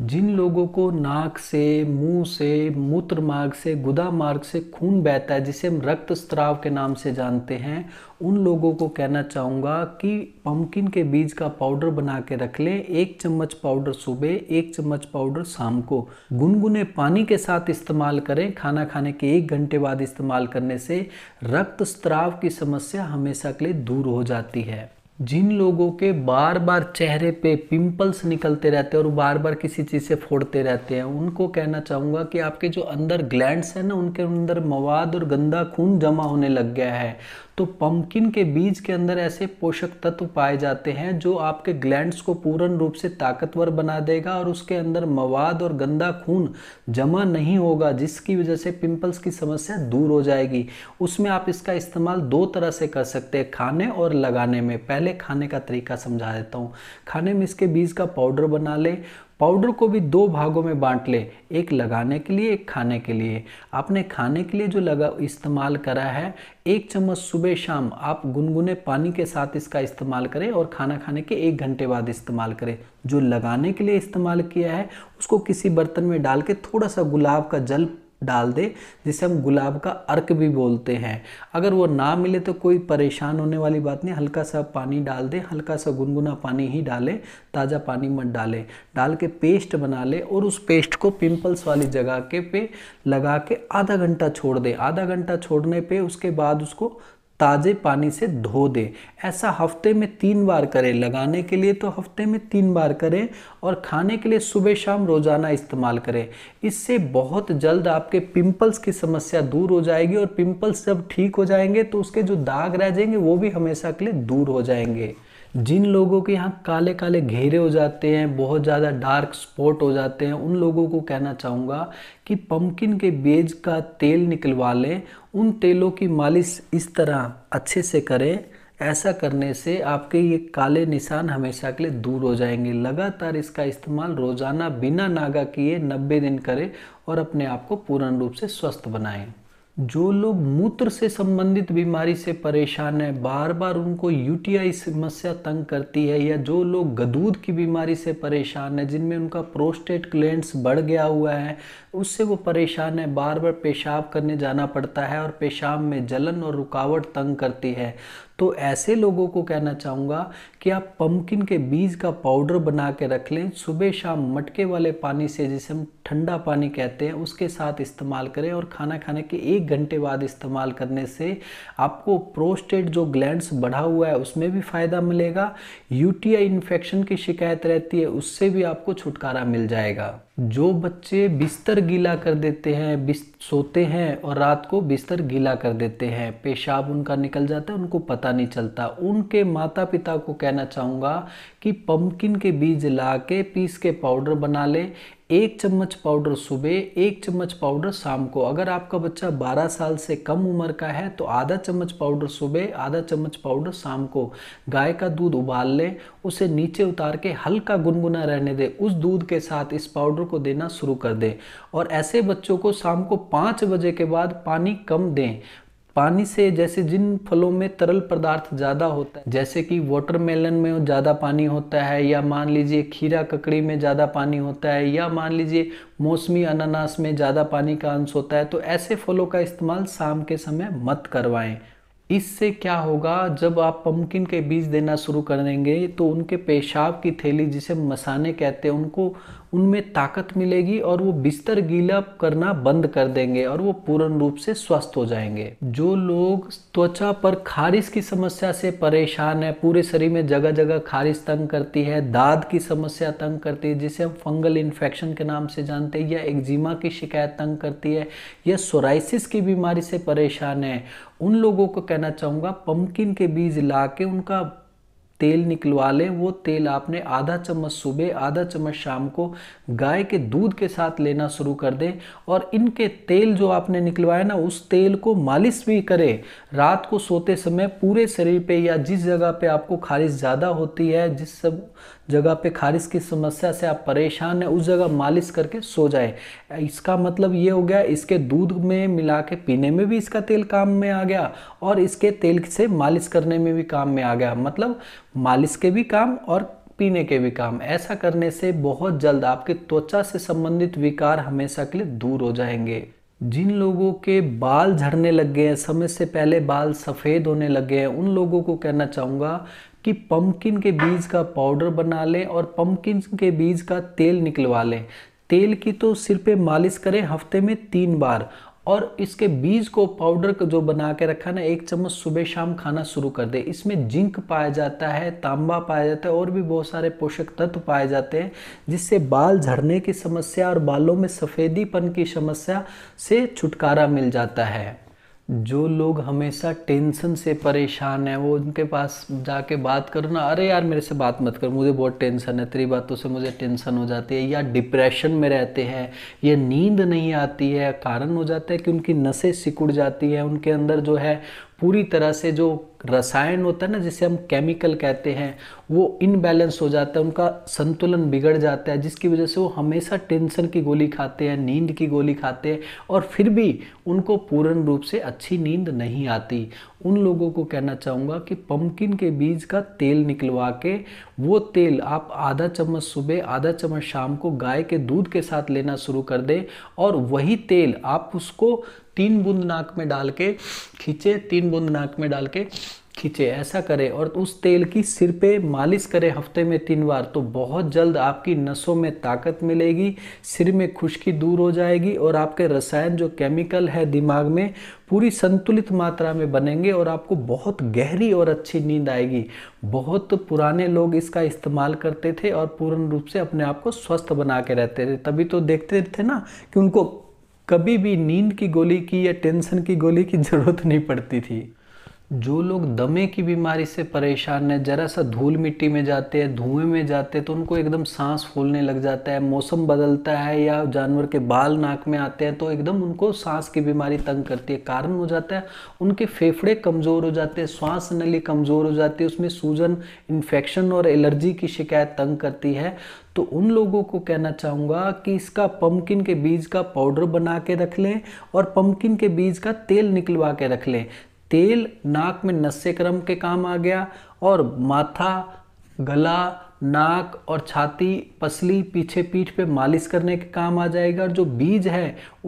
जिन लोगों को नाक से मुंह से मूत्र मार्ग से गुदा मार्ग से खून बहता है जिसे हम रक्त स्त्राव के नाम से जानते हैं उन लोगों को कहना चाहूँगा कि पम्पकिन के बीज का पाउडर बना के रख लें एक चम्मच पाउडर सुबह एक चम्मच पाउडर शाम को गुनगुने पानी के साथ इस्तेमाल करें खाना खाने के एक घंटे बाद इस्तेमाल करने से रक्त स्त्राव की समस्या हमेशा के लिए दूर हो जाती है जिन लोगों के बार बार चेहरे पे पिंपल्स निकलते रहते हैं और बार बार किसी चीज़ से फोड़ते रहते हैं उनको कहना चाहूँगा कि आपके जो अंदर ग्लैंड्स हैं ना उनके अंदर मवाद और गंदा खून जमा होने लग गया है तो पम्पकिन के बीज के अंदर ऐसे पोषक तत्व पाए जाते हैं जो आपके ग्लैंड्स को पूर्ण रूप से ताकतवर बना देगा और उसके अंदर मवाद और गंदा खून जमा नहीं होगा जिसकी वजह से पिंपल्स की समस्या दूर हो जाएगी उसमें आप इसका इस्तेमाल दो तरह से कर सकते हैं खाने और लगाने में पहले खाने का तरीका समझा देता हूँ खाने में इसके बीज का पाउडर बना लें पाउडर को भी दो भागों में बांट लें एक लगाने के लिए एक खाने के लिए आपने खाने के लिए जो लगा इस्तेमाल करा है एक चम्मच सुबह शाम आप गुनगुने पानी के साथ इसका इस्तेमाल करें और खाना खाने के एक घंटे बाद इस्तेमाल करें जो लगाने के लिए इस्तेमाल किया है उसको किसी बर्तन में डाल के थोड़ा सा गुलाब का जल डाल दे जिसे हम गुलाब का अर्क भी बोलते हैं अगर वो ना मिले तो कोई परेशान होने वाली बात नहीं हल्का सा पानी डाल दे हल्का सा गुनगुना पानी ही डालें ताज़ा पानी मत डालें डाल के पेस्ट बना लें और उस पेस्ट को पिंपल्स वाली जगह के पे लगा के आधा घंटा छोड़ दें आधा घंटा छोड़ने पे उसके बाद उसको ताज़े पानी से धो दें ऐसा हफ्ते में तीन बार करें लगाने के लिए तो हफ्ते में तीन बार करें और खाने के लिए सुबह शाम रोज़ाना इस्तेमाल करें इससे बहुत जल्द आपके पिंपल्स की समस्या दूर हो जाएगी और पिंपल्स जब ठीक हो जाएंगे तो उसके जो दाग रह जाएंगे वो भी हमेशा के लिए दूर हो जाएंगे जिन लोगों के यहाँ काले काले घेरे हो जाते हैं बहुत ज़्यादा डार्क स्पॉट हो जाते हैं उन लोगों को कहना चाहूँगा कि पम्पकिन के बीज का तेल निकलवा लें उन तेलों की मालिश इस तरह अच्छे से करें ऐसा करने से आपके ये काले निशान हमेशा के लिए दूर हो जाएंगे लगातार इसका इस्तेमाल रोज़ाना बिना नागा किए 90 दिन करें और अपने आप को पूर्ण रूप से स्वस्थ बनाएं जो लोग मूत्र से संबंधित बीमारी से परेशान है बार बार उनको यूटीआई समस्या तंग करती है या जो लोग गदूद की बीमारी से परेशान है जिनमें उनका प्रोस्टेट क्लेंट्स बढ़ गया हुआ है उससे वो परेशान है बार बार पेशाब करने जाना पड़ता है और पेशाब में जलन और रुकावट तंग करती है तो ऐसे लोगों को कहना चाहूँगा कि आप पम्पकिन के बीज का पाउडर बना के रख लें सुबह शाम मटके वाले पानी से जिसे हम ठंडा पानी कहते हैं उसके साथ इस्तेमाल करें और खाना खाने के एक घंटे बाद इस्तेमाल करने से आपको प्रोस्टेट जो ग्लैंड्स बढ़ा हुआ है उसमें भी फ़ायदा मिलेगा यूटीआई इन्फेक्शन की शिकायत रहती है उससे भी आपको छुटकारा मिल जाएगा जो बच्चे बिस्तर गीला कर देते हैं सोते हैं और रात को बिस्तर गीला कर देते हैं पेशाब उनका निकल जाता है उनको पता नहीं चलता उनके माता पिता को कहना चाहूँगा कि पम्पकिन के बीज ला के पीस के पाउडर बना ले एक चम्मच पाउडर सुबह एक चम्मच पाउडर शाम को अगर आपका बच्चा 12 साल से कम उम्र का है तो आधा चम्मच पाउडर सुबह आधा चम्मच पाउडर शाम को गाय का दूध उबाल लें उसे नीचे उतार के हल्का गुनगुना रहने दें उस दूध के साथ इस पाउडर को देना शुरू कर दें और ऐसे बच्चों को शाम को पाँच बजे के बाद पानी कम दें पानी से जैसे जिन फलों में तरल पदार्थ ज़्यादा होता है जैसे कि वाटरमेलन में ज़्यादा पानी होता है या मान लीजिए खीरा ककड़ी में ज़्यादा पानी होता है या मान लीजिए मौसमी अनानास में ज़्यादा पानी का अंश होता है तो ऐसे फलों का इस्तेमाल शाम के समय मत करवाएं इससे क्या होगा जब आप पम्पकिन के बीज देना शुरू कर देंगे तो उनके पेशाब की थैली जिसे मसाने कहते हैं उनको उनमें ताकत मिलेगी और वो बिस्तर गीला करना बंद कर देंगे और वो पूर्ण रूप से स्वस्थ हो जाएंगे जो लोग त्वचा पर खारिश की समस्या से परेशान है पूरे शरीर में जगह जगह खारिश तंग करती है दाद की समस्या तंग करती है जिसे हम फंगल इन्फेक्शन के नाम से जानते हैं या एक्जिमा की शिकायत तंग करती है या सोराइसिस की बीमारी से परेशान है उन लोगों को कहना चाहूँगा पम्पकिन के बीज ला के उनका तेल निकलवा लें वो तेल आपने आधा चम्मच सुबह आधा चम्मच शाम को गाय के दूध के साथ लेना शुरू कर दें और इनके तेल जो आपने निकलवाया ना उस तेल को मालिश भी करें रात को सोते समय पूरे शरीर पे या जिस जगह पे आपको खारिश ज़्यादा होती है जिस सब जगह पे खारिश की समस्या से आप परेशान हैं उस जगह मालिश करके सो जाए इसका मतलब ये हो गया इसके दूध में मिला के पीने में भी इसका तेल काम में आ गया और इसके तेल से मालिश करने में भी काम में आ गया मतलब मालिश के भी काम और पीने के भी काम ऐसा करने से बहुत जल्द आपके त्वचा से संबंधित विकार हमेशा के लिए दूर हो जाएंगे जिन लोगों के बाल झड़ने लग गए हैं समय से पहले बाल सफ़ेद होने लग गए हैं उन लोगों को कहना चाहूँगा कि पम्पकिन के बीज का पाउडर बना लें और पम्पकिन के बीज का तेल निकलवा लें तेल की तो सिर पे मालिश करें हफ्ते में तीन बार और इसके बीज को पाउडर जो बना के रखा ना एक चम्मच सुबह शाम खाना शुरू कर दे इसमें जिंक पाया जाता है तांबा पाया जाता है और भी बहुत सारे पोषक तत्व पाए जाते हैं जिससे बाल झड़ने की समस्या और बालों में सफ़ेदीपन की समस्या से छुटकारा मिल जाता है जो लोग हमेशा टेंशन से परेशान है वो उनके पास जाके बात करो ना अरे यार मेरे से बात मत करो मुझे बहुत टेंशन है तेरी बातों से मुझे टेंशन हो जाती है या डिप्रेशन में रहते हैं या नींद नहीं आती है कारण हो जाता है कि उनकी नसें सिकुड़ जाती हैं उनके अंदर जो है पूरी तरह से जो रसायन होता है ना जिसे हम केमिकल कहते हैं वो इनबैलेंस हो जाता है उनका संतुलन बिगड़ जाता है जिसकी वजह से वो हमेशा टेंशन की गोली खाते हैं नींद की गोली खाते हैं और फिर भी उनको पूर्ण रूप से अच्छी नींद नहीं आती उन लोगों को कहना चाहूँगा कि पम्पकिन के बीज का तेल निकलवा के वो तेल आप आधा चम्मच सुबह आधा चम्मच शाम को गाय के दूध के साथ लेना शुरू कर दें और वही तेल आप उसको तीन बूंद नाक में डाल के खींचे तीन बूंद नाक में डाल के खींचे ऐसा करें और उस तेल की सिर पे मालिश करें हफ्ते में तीन बार तो बहुत जल्द आपकी नसों में ताकत मिलेगी सिर में खुश्की दूर हो जाएगी और आपके रसायन जो केमिकल है दिमाग में पूरी संतुलित मात्रा में बनेंगे और आपको बहुत गहरी और अच्छी नींद आएगी बहुत पुराने लोग इसका इस्तेमाल करते थे और पूर्ण रूप से अपने आप को स्वस्थ बना के रहते थे तभी तो देखते थे ना कि उनको कभी भी नींद की गोली की या टेंशन की गोली की ज़रूरत नहीं पड़ती थी जो लोग दमे की बीमारी से परेशान है ज़रा सा धूल मिट्टी में जाते हैं धुएं में जाते हैं तो उनको एकदम सांस फूलने लग जाता है मौसम बदलता है या जानवर के बाल नाक में आते हैं तो एकदम उनको सांस की बीमारी तंग करती है कारण हो जाता है उनके फेफड़े कमज़ोर हो जाते हैं श्वास नली कमज़ोर हो जाती है उसमें सूजन इन्फेक्शन और एलर्जी की शिकायत तंग करती है तो उन लोगों को कहना चाहूँगा कि इसका पम्पकिन के बीज का पाउडर बना के रख लें और पम्पकिन के बीज का तेल निकलवा के रख लें तेल नाक में नस्य क्रम के काम आ गया और माथा गला नाक और छाती पसली पीछे पीठ पे मालिश करने के काम आ जाएगा और जो बीज है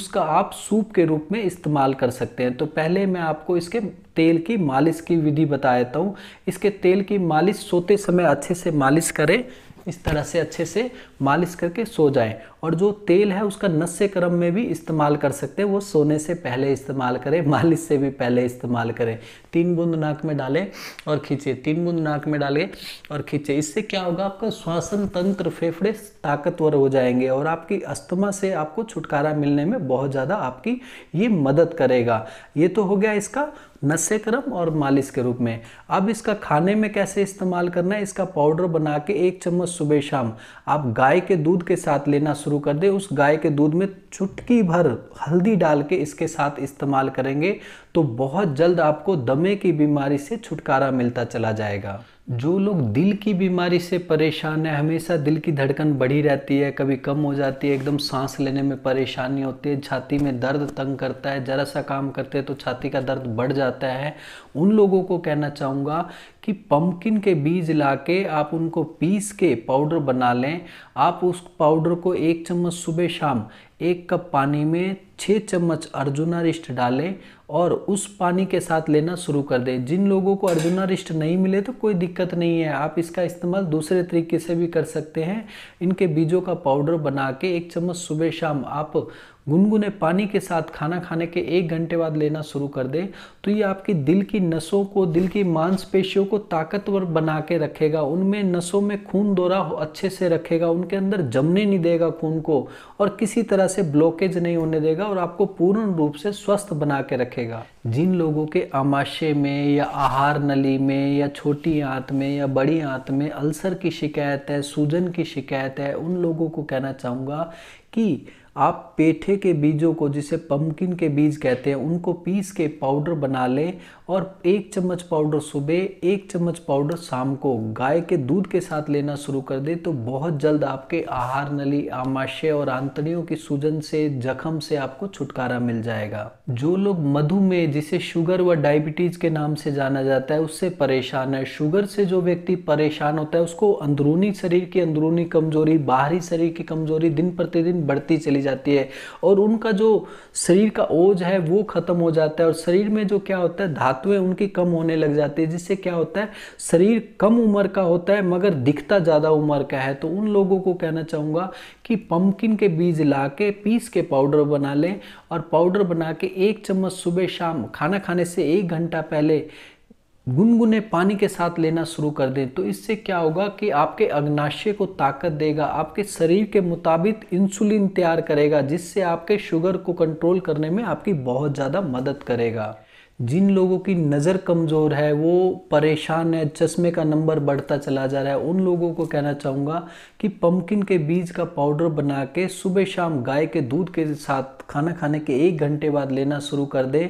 उसका आप सूप के रूप में इस्तेमाल कर सकते हैं तो पहले मैं आपको इसके तेल की मालिश की विधि बता देता हूँ इसके तेल की मालिश सोते समय अच्छे से मालिश करें इस तरह से अच्छे से मालिश करके सो जाएं और जो तेल है उसका नस्य क्रम में भी इस्तेमाल कर सकते हैं वो सोने से पहले इस्तेमाल करें मालिश से भी पहले इस्तेमाल करें तीन बूंद नाक में डालें और खींचे तीन बूंद नाक में डालें और खींचे इससे क्या होगा आपका श्वासन तंत्र फेफड़े ताकतवर हो जाएंगे और आपकी अस्थमा से आपको छुटकारा मिलने में बहुत ज़्यादा आपकी ये मदद करेगा ये तो हो गया इसका नशे क्रम और मालिश के रूप में अब इसका खाने में कैसे इस्तेमाल करना है इसका पाउडर बना के एक चम्मच सुबह शाम आप गाय गाय के दूध के साथ लेना शुरू कर दे उस गाय के दूध में चुटकी भर हल्दी डाल के इसके साथ इस्तेमाल करेंगे तो बहुत जल्द आपको दमे की बीमारी से छुटकारा मिलता चला जाएगा जो लोग दिल की बीमारी से परेशान है हमेशा दिल की धड़कन बढ़ी रहती है कभी कम हो जाती है एकदम सांस लेने में परेशानी होती है छाती में दर्द तंग करता है ज़रा सा काम करते हैं तो छाती का दर्द बढ़ जाता है उन लोगों को कहना चाहूँगा कि पम्पकिन के बीज लाके आप उनको पीस के पाउडर बना लें आप उस पाउडर को एक चम्मच सुबह शाम एक कप पानी में छः चम्मच अर्जुना रिष्ट डालें और उस पानी के साथ लेना शुरू कर दें जिन लोगों को अर्जुना रिष्ट नहीं मिले तो कोई दिक्कत नहीं है आप इसका इस्तेमाल दूसरे तरीके से भी कर सकते हैं इनके बीजों का पाउडर बना के एक चम्मच सुबह शाम आप गुनगुने पानी के साथ खाना खाने के एक घंटे बाद लेना शुरू कर दें तो ये आपकी दिल की नसों को दिल की मांसपेशियों को ताकतवर बना के रखेगा उनमें नसों में खून दौरा अच्छे से रखेगा उनके अंदर जमने नहीं देगा खून को और किसी तरह से ब्लॉकेज नहीं होने देगा और आपको पूर्ण रूप से स्वस्थ बना के रखेगा जिन लोगों के आमाशय में या आहार नली में या छोटी आंत में या बड़ी आंत में अल्सर की शिकायत है सूजन की शिकायत है उन लोगों को कहना चाहूँगा कि आप पेठे के बीजों को जिसे पम्पकिन के बीज कहते हैं उनको पीस के पाउडर बना लें और एक चम्मच पाउडर सुबह एक चम्मच पाउडर शाम को गाय के दूध के साथ लेना शुरू कर दे तो बहुत जल्द आपके आहार नली आमाशय और आंतड़ियों की सूजन से जख्म से आपको छुटकारा मिल जाएगा जो लोग मधुमेह जिसे शुगर व डायबिटीज के नाम से जाना जाता है उससे परेशान है शुगर से जो व्यक्ति परेशान होता है उसको अंदरूनी शरीर की अंदरूनी कमजोरी बाहरी शरीर की कमजोरी दिन प्रतिदिन बढ़ती चली जाती है और उनका जो शरीर का ओझ है वो खत्म हो जाता है और शरीर में जो क्या होता है धातु धातुएं उनकी कम होने लग जाती है जिससे क्या होता है शरीर कम उम्र का होता है मगर दिखता ज़्यादा उम्र का है तो उन लोगों को कहना चाहूँगा कि पम्पकिन के बीज ला के पीस के पाउडर बना लें और पाउडर बना के एक चम्मच सुबह शाम खाना खाने से एक घंटा पहले गुनगुने पानी के साथ लेना शुरू कर दें तो इससे क्या होगा कि आपके अग्नाशय को ताकत देगा आपके शरीर के मुताबिक इंसुलिन तैयार करेगा जिससे आपके शुगर को कंट्रोल करने में आपकी बहुत ज़्यादा मदद करेगा जिन लोगों की नज़र कमज़ोर है वो परेशान है चश्मे का नंबर बढ़ता चला जा रहा है उन लोगों को कहना चाहूँगा कि पम्पकिन के बीज का पाउडर बना के सुबह शाम गाय के दूध के साथ खाना खाने के एक घंटे बाद लेना शुरू कर दें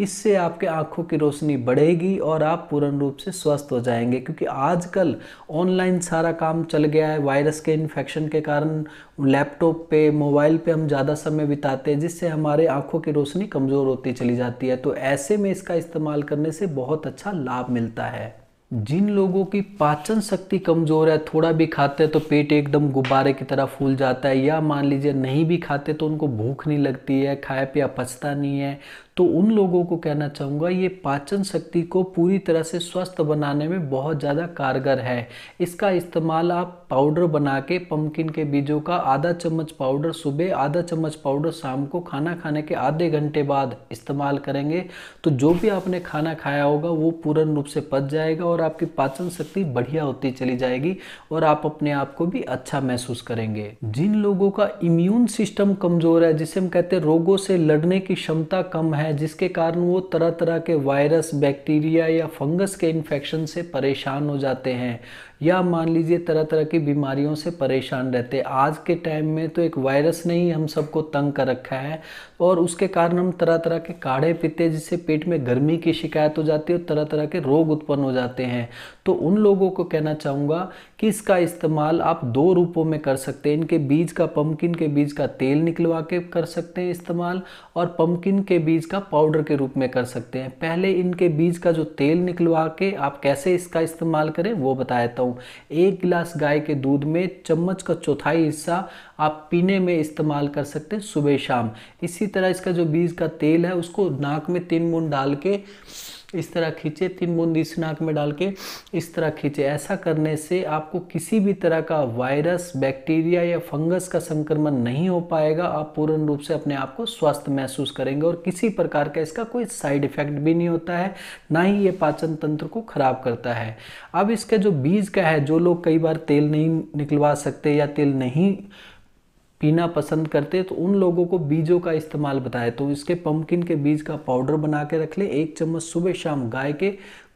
इससे आपके आँखों की रोशनी बढ़ेगी और आप पूर्ण रूप से स्वस्थ हो जाएंगे क्योंकि आजकल ऑनलाइन सारा काम चल गया है वायरस के इन्फेक्शन के कारण लैपटॉप पे मोबाइल पे हम ज़्यादा समय बिताते हैं जिससे हमारे आँखों की रोशनी कमज़ोर होती चली जाती है तो ऐसे में इसका इस्तेमाल करने से बहुत अच्छा लाभ मिलता है जिन लोगों की पाचन शक्ति कमज़ोर है थोड़ा भी खाते हैं तो पेट एकदम गुब्बारे की तरह फूल जाता है या मान लीजिए नहीं भी खाते तो उनको भूख नहीं लगती है खाया पिया पचता नहीं है तो उन लोगों को कहना चाहूँगा ये पाचन शक्ति को पूरी तरह से स्वस्थ बनाने में बहुत ज़्यादा कारगर है इसका इस्तेमाल आप पाउडर बना के पम्पकिन के बीजों का आधा चम्मच पाउडर सुबह आधा चम्मच पाउडर शाम को खाना खाने के आधे घंटे बाद इस्तेमाल करेंगे तो जो भी आपने खाना खाया होगा वो पूर्ण रूप से पच जाएगा और आपकी पाचन शक्ति बढ़िया होती चली जाएगी और आप अपने आप को भी अच्छा महसूस करेंगे जिन लोगों का इम्यून सिस्टम कमज़ोर है जिसे हम कहते हैं रोगों से लड़ने की क्षमता कम है है जिसके कारण वो तरह तरह के वायरस बैक्टीरिया या फंगस के इन्फेक्शन से परेशान हो जाते हैं या मान लीजिए तरह तरह की बीमारियों से परेशान रहते हैं आज के टाइम में तो एक वायरस ने ही हम सबको तंग कर रखा है और उसके कारण हम तरह तरह के काढ़े पीते जिससे पेट में गर्मी की शिकायत हो जाती है और तरह तरह के रोग उत्पन्न हो जाते हैं तो उन लोगों को कहना चाहूँगा कि इसका इस्तेमाल आप दो रूपों में कर सकते हैं इनके बीज का पम्पकिन के बीज का तेल निकलवा के कर सकते हैं इस्तेमाल और पम्पकिन के बीज का पाउडर के रूप में कर सकते हैं पहले इनके बीज का जो तेल निकलवा के आप कैसे इसका इस्तेमाल करें वो बताया था हूँ एक गिलास गाय के दूध में चम्मच का चौथाई हिस्सा आप पीने में इस्तेमाल कर सकते हैं सुबह शाम इसी तरह इसका जो बीज का तेल है उसको नाक में तीन बूंद डाल के इस तरह खींचे तीन बूंद इस नाक में डाल के इस तरह खींचे ऐसा करने से आपको किसी भी तरह का वायरस बैक्टीरिया या फंगस का संक्रमण नहीं हो पाएगा आप पूर्ण रूप से अपने आप को स्वस्थ महसूस करेंगे और किसी प्रकार का इसका कोई साइड इफेक्ट भी नहीं होता है ना ही ये पाचन तंत्र को खराब करता है अब इसका जो बीज का है जो लोग कई बार तेल नहीं निकलवा सकते या तेल नहीं पीना पसंद करते तो उन लोगों को बीजों का इस्तेमाल बताए तो इसके पम्पकिन के बीज का पाउडर बना के रख ले एक चम्मच सुबह शाम गाय के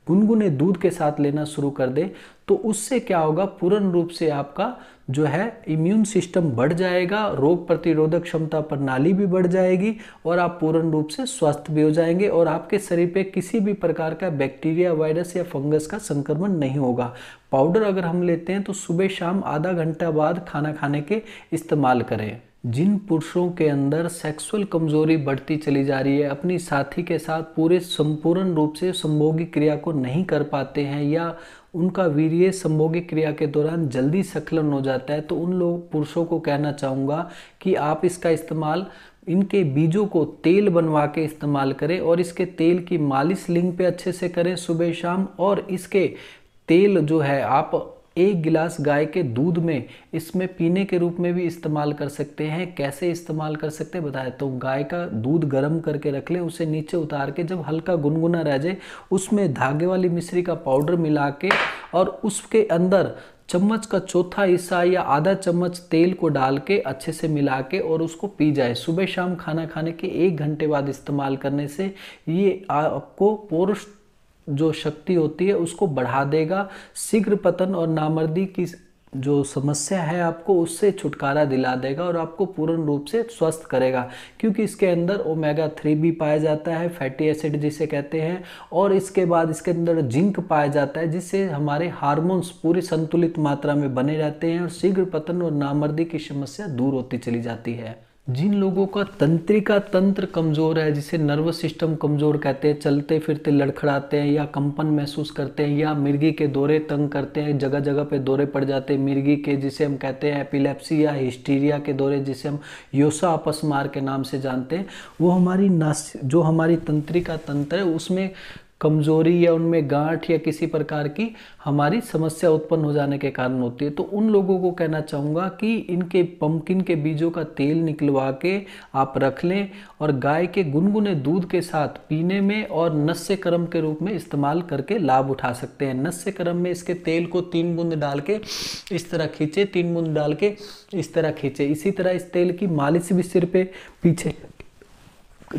गुनगुने दूध के साथ लेना शुरू कर दें तो उससे क्या होगा पूर्ण रूप से आपका जो है इम्यून सिस्टम बढ़ जाएगा रोग प्रतिरोधक क्षमता प्रणाली भी बढ़ जाएगी और आप पूर्ण रूप से स्वस्थ भी हो जाएंगे और आपके शरीर पे किसी भी प्रकार का बैक्टीरिया वायरस या फंगस का संक्रमण नहीं होगा पाउडर अगर हम लेते हैं तो सुबह शाम आधा घंटा बाद खाना खाने के इस्तेमाल करें जिन पुरुषों के अंदर सेक्सुअल कमजोरी बढ़ती चली जा रही है अपनी साथी के साथ पूरे संपूर्ण रूप से संभोगी क्रिया को नहीं कर पाते हैं या उनका वीर्य संभोगिक क्रिया के दौरान जल्दी सकलन हो जाता है तो उन लोग पुरुषों को कहना चाहूँगा कि आप इसका इस्तेमाल इनके बीजों को तेल बनवा के इस्तेमाल करें और इसके तेल की मालिश लिंग पे अच्छे से करें सुबह शाम और इसके तेल जो है आप एक गिलास गाय के दूध में इसमें पीने के रूप में भी इस्तेमाल कर सकते हैं कैसे इस्तेमाल कर सकते हैं बताए तो गाय का दूध गर्म करके रख लें उसे नीचे उतार के जब हल्का गुनगुना रह जाए उसमें धागे वाली मिश्री का पाउडर मिला के और उसके अंदर चम्मच का चौथा हिस्सा या आधा चम्मच तेल को डाल के अच्छे से मिला के और उसको पी जाए सुबह शाम खाना खाने के एक घंटे बाद इस्तेमाल करने से ये आपको पौरुष जो शक्ति होती है उसको बढ़ा देगा शीघ्र पतन और नामर्दी की जो समस्या है आपको उससे छुटकारा दिला देगा और आपको पूर्ण रूप से स्वस्थ करेगा क्योंकि इसके अंदर ओमेगा थ्री भी पाया जाता है फैटी एसिड जिसे कहते हैं और इसके बाद इसके अंदर जिंक पाया जाता है जिससे हमारे हार्मोन्स पूरी संतुलित मात्रा में बने रहते हैं और शीघ्र पतन और नामर्दी की समस्या दूर होती चली जाती है जिन लोगों का तंत्रिका तंत्र कमज़ोर है जिसे नर्वस सिस्टम कमज़ोर कहते हैं चलते फिरते लड़खड़ाते हैं या कंपन महसूस करते हैं या मिर्गी के दौरे तंग करते हैं जगह जगह पे दौरे पड़ जाते हैं मिर्गी के जिसे हम कहते हैं एपिलेप्सी या हिस्टीरिया के दौरे जिसे हम योसा अपस्मार के नाम से जानते हैं वो हमारी नास जो हमारी तंत्रिका तंत्र है उसमें कमजोरी या उनमें गांठ या किसी प्रकार की हमारी समस्या उत्पन्न हो जाने के कारण होती है तो उन लोगों को कहना चाहूँगा कि इनके पम्पकिन के बीजों का तेल निकलवा के आप रख लें और गाय के गुनगुने दूध के साथ पीने में और नस्य क्रम के रूप में इस्तेमाल करके लाभ उठा सकते हैं नस्य क्रम में इसके तेल को तीन बूंद डाल के इस तरह खींचे तीन बूंद डाल के इस तरह खींचे इसी तरह इस तेल की मालिश भी सिर पे पीछे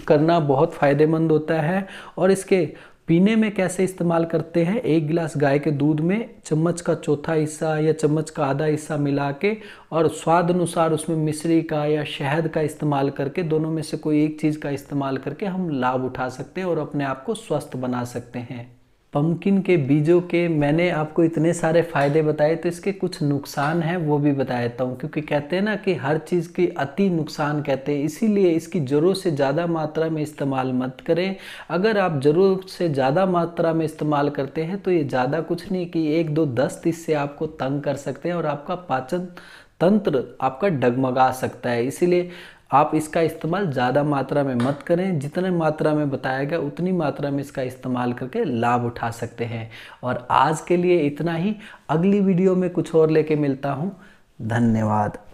करना बहुत फ़ायदेमंद होता है और इसके पीने में कैसे इस्तेमाल करते हैं एक गिलास गाय के दूध में चम्मच का चौथा हिस्सा या चम्मच का आधा हिस्सा मिला के और स्वाद अनुसार उसमें मिश्री का या शहद का इस्तेमाल करके दोनों में से कोई एक चीज़ का इस्तेमाल करके हम लाभ उठा सकते हैं और अपने आप को स्वस्थ बना सकते हैं पम्पकिन के बीजों के मैंने आपको इतने सारे फ़ायदे बताए तो इसके कुछ नुकसान हैं वो भी बता देता हूँ क्योंकि कहते हैं ना कि हर चीज़ की अति नुकसान कहते हैं इसीलिए इसकी ज़रूरत से ज़्यादा मात्रा में इस्तेमाल मत करें अगर आप ज़रूरत से ज़्यादा मात्रा में इस्तेमाल करते हैं तो ये ज़्यादा कुछ नहीं कि एक दो दस्त इससे आपको तंग कर सकते हैं और आपका पाचन तंत्र आपका डगमगा सकता है इसीलिए आप इसका इस्तेमाल ज़्यादा मात्रा में मत करें जितने मात्रा में बताया गया उतनी मात्रा में इसका इस्तेमाल करके लाभ उठा सकते हैं और आज के लिए इतना ही अगली वीडियो में कुछ और लेके मिलता हूँ धन्यवाद